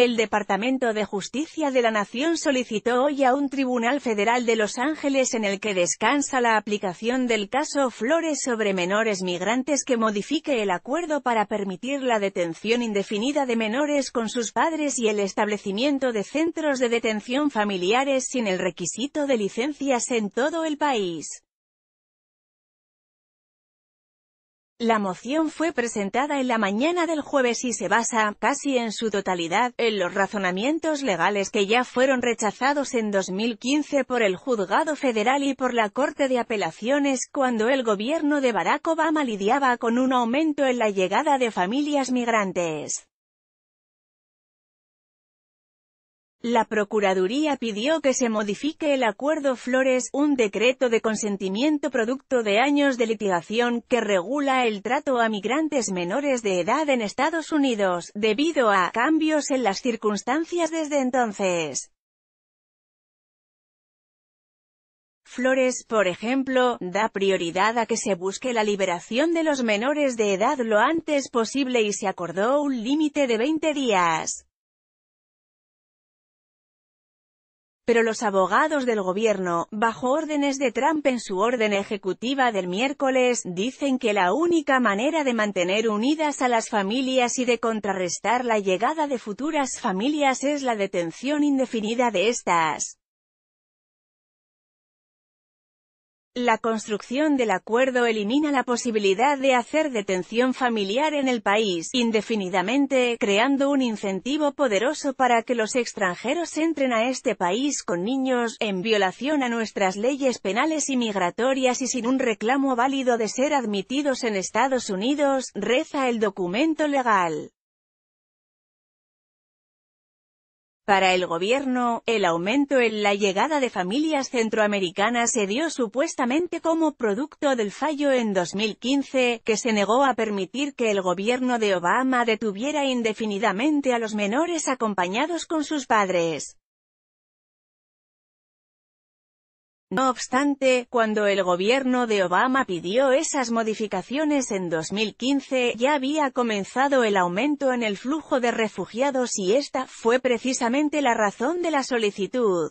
El Departamento de Justicia de la Nación solicitó hoy a un tribunal federal de Los Ángeles en el que descansa la aplicación del caso Flores sobre menores migrantes que modifique el acuerdo para permitir la detención indefinida de menores con sus padres y el establecimiento de centros de detención familiares sin el requisito de licencias en todo el país. La moción fue presentada en la mañana del jueves y se basa, casi en su totalidad, en los razonamientos legales que ya fueron rechazados en 2015 por el Juzgado Federal y por la Corte de Apelaciones cuando el gobierno de Barack Obama lidiaba con un aumento en la llegada de familias migrantes. La Procuraduría pidió que se modifique el Acuerdo Flores, un decreto de consentimiento producto de años de litigación que regula el trato a migrantes menores de edad en Estados Unidos, debido a cambios en las circunstancias desde entonces. Flores, por ejemplo, da prioridad a que se busque la liberación de los menores de edad lo antes posible y se acordó un límite de 20 días. pero los abogados del gobierno, bajo órdenes de Trump en su orden ejecutiva del miércoles, dicen que la única manera de mantener unidas a las familias y de contrarrestar la llegada de futuras familias es la detención indefinida de estas. La construcción del acuerdo elimina la posibilidad de hacer detención familiar en el país, indefinidamente, creando un incentivo poderoso para que los extranjeros entren a este país con niños, en violación a nuestras leyes penales y migratorias y sin un reclamo válido de ser admitidos en Estados Unidos, reza el documento legal. Para el gobierno, el aumento en la llegada de familias centroamericanas se dio supuestamente como producto del fallo en 2015, que se negó a permitir que el gobierno de Obama detuviera indefinidamente a los menores acompañados con sus padres. No obstante, cuando el gobierno de Obama pidió esas modificaciones en 2015, ya había comenzado el aumento en el flujo de refugiados y esta, fue precisamente la razón de la solicitud.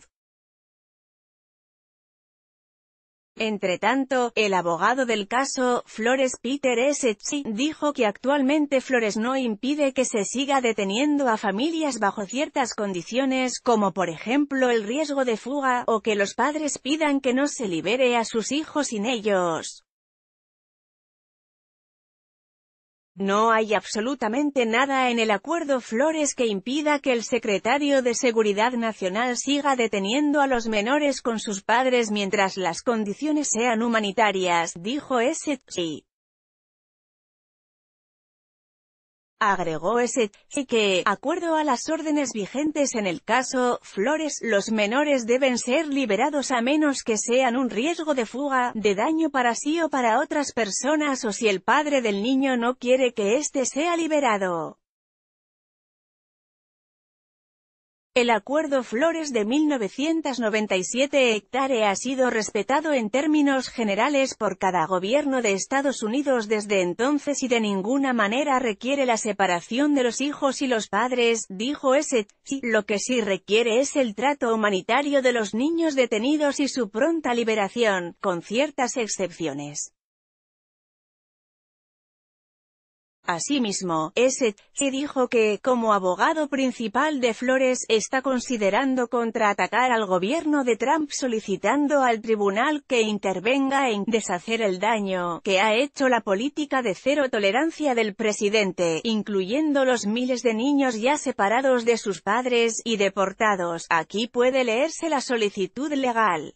tanto, el abogado del caso, Flores Peter S. Chi, dijo que actualmente Flores no impide que se siga deteniendo a familias bajo ciertas condiciones, como por ejemplo el riesgo de fuga, o que los padres pidan que no se libere a sus hijos sin ellos. No hay absolutamente nada en el acuerdo Flores que impida que el secretario de Seguridad Nacional siga deteniendo a los menores con sus padres mientras las condiciones sean humanitarias, dijo S. Agregó ese que, acuerdo a las órdenes vigentes en el caso Flores, los menores deben ser liberados a menos que sean un riesgo de fuga, de daño para sí o para otras personas o si el padre del niño no quiere que éste sea liberado. El Acuerdo Flores de 1997 hectare ha sido respetado en términos generales por cada gobierno de Estados Unidos desde entonces y de ninguna manera requiere la separación de los hijos y los padres, dijo ese. Lo que sí requiere es el trato humanitario de los niños detenidos y su pronta liberación, con ciertas excepciones. Asimismo, S. dijo que, como abogado principal de Flores, está considerando contraatacar al gobierno de Trump solicitando al tribunal que intervenga en deshacer el daño que ha hecho la política de cero tolerancia del presidente, incluyendo los miles de niños ya separados de sus padres y deportados. Aquí puede leerse la solicitud legal.